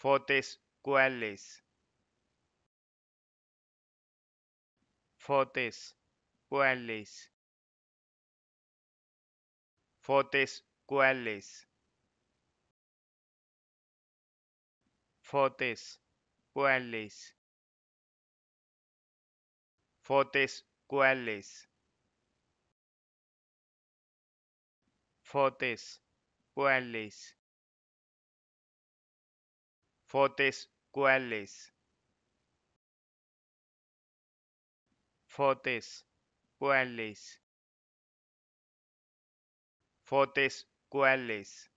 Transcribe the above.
Fotes cuáles. Fotes cuáles. Fotes cuáles. Fotes cuáles. Fotes cuáles. Fotes cuáles. Fotes cuáles. Fotes cuáles. Fotes cuáles.